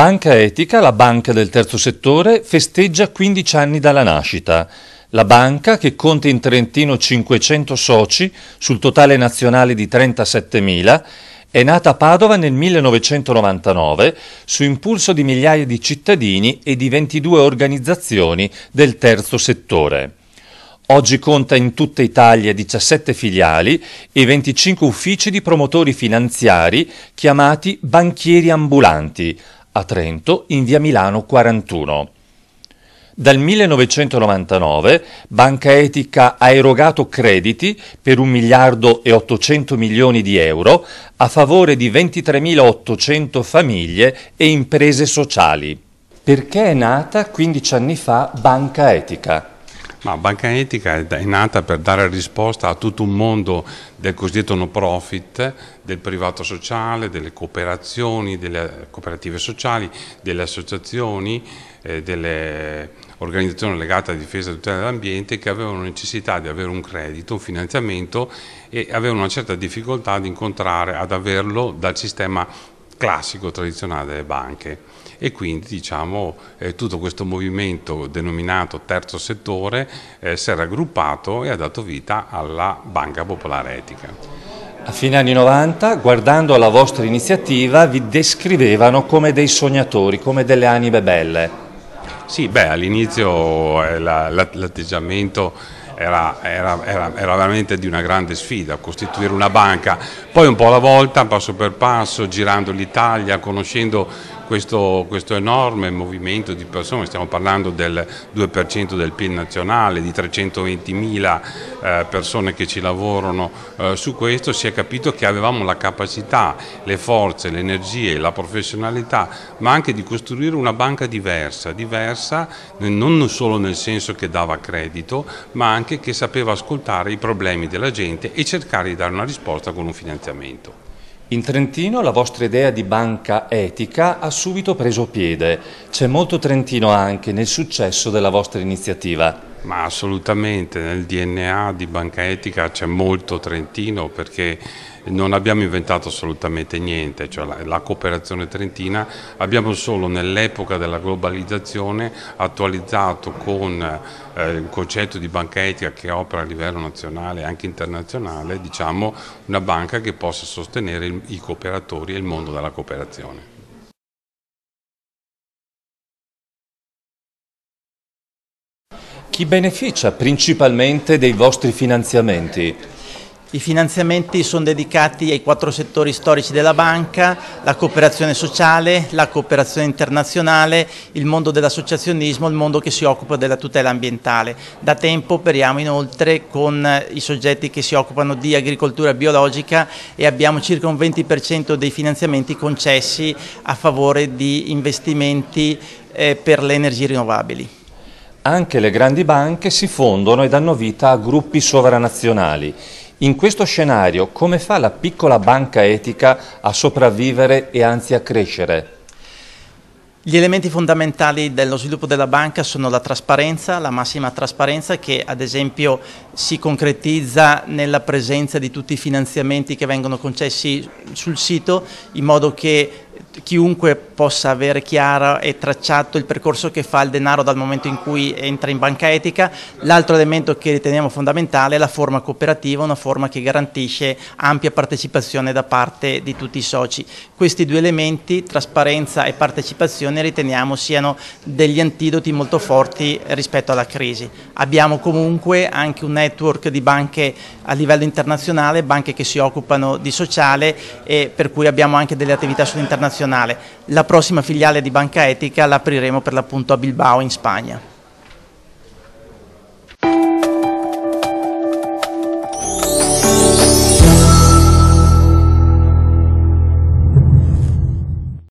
Banca Etica, la banca del terzo settore, festeggia 15 anni dalla nascita. La banca, che conta in Trentino 500 soci sul totale nazionale di 37.000, è nata a Padova nel 1999 su impulso di migliaia di cittadini e di 22 organizzazioni del terzo settore. Oggi conta in tutta Italia 17 filiali e 25 uffici di promotori finanziari chiamati banchieri ambulanti, a Trento, in via Milano 41. Dal 1999 Banca Etica ha erogato crediti per 1 miliardo e 800 milioni di euro a favore di 23.800 famiglie e imprese sociali. Perché è nata 15 anni fa Banca Etica? Ma Banca Etica è nata per dare risposta a tutto un mondo del cosiddetto no profit, del privato sociale, delle cooperazioni, delle cooperative sociali, delle associazioni, eh, delle organizzazioni legate alla difesa e tutela dell'ambiente che avevano necessità di avere un credito, un finanziamento e avevano una certa difficoltà ad incontrare, ad averlo dal sistema classico tradizionale delle banche e quindi diciamo, eh, tutto questo movimento denominato terzo settore eh, si è raggruppato e ha dato vita alla Banca Popolare Etica. A fine anni 90, guardando la vostra iniziativa, vi descrivevano come dei sognatori, come delle anime belle. Sì, beh, all'inizio eh, l'atteggiamento era, era, era, era, veramente di una grande sfida costituire una banca. Poi un po' alla volta, passo per passo, girando l'Italia, conoscendo questo, questo enorme movimento di persone, stiamo parlando del 2% del PIL nazionale, di 320.000 eh, persone che ci lavorano eh, su questo, si è capito che avevamo la capacità, le forze, le energie, la professionalità, ma anche di costruire una banca diversa, diversa non solo nel senso che dava credito, ma anche che sapeva ascoltare i problemi della gente e cercare di dare una risposta con un finanziamento. In Trentino la vostra idea di banca etica ha subito preso piede. C'è molto Trentino anche nel successo della vostra iniziativa. Ma assolutamente, nel DNA di Banca Etica c'è molto Trentino perché non abbiamo inventato assolutamente niente, cioè la, la cooperazione trentina abbiamo solo nell'epoca della globalizzazione attualizzato con eh, il concetto di banca etica che opera a livello nazionale e anche internazionale, diciamo una banca che possa sostenere il, i cooperatori e il mondo della cooperazione. Chi beneficia principalmente dei vostri finanziamenti? I finanziamenti sono dedicati ai quattro settori storici della banca, la cooperazione sociale, la cooperazione internazionale, il mondo dell'associazionismo, il mondo che si occupa della tutela ambientale. Da tempo operiamo inoltre con i soggetti che si occupano di agricoltura biologica e abbiamo circa un 20% dei finanziamenti concessi a favore di investimenti eh, per le energie rinnovabili anche le grandi banche si fondono e danno vita a gruppi sovranazionali. In questo scenario come fa la piccola banca etica a sopravvivere e anzi a crescere? Gli elementi fondamentali dello sviluppo della banca sono la trasparenza, la massima trasparenza che ad esempio si concretizza nella presenza di tutti i finanziamenti che vengono concessi sul sito in modo che chiunque possa avere chiaro e tracciato il percorso che fa il denaro dal momento in cui entra in banca etica. L'altro elemento che riteniamo fondamentale è la forma cooperativa, una forma che garantisce ampia partecipazione da parte di tutti i soci. Questi due elementi, trasparenza e partecipazione, riteniamo siano degli antidoti molto forti rispetto alla crisi. Abbiamo comunque anche un network di banche a livello internazionale, banche che si occupano di sociale e per cui abbiamo anche delle attività sull'internazionale. La prossima filiale di Banca Etica l'apriremo per l'appunto a Bilbao in Spagna.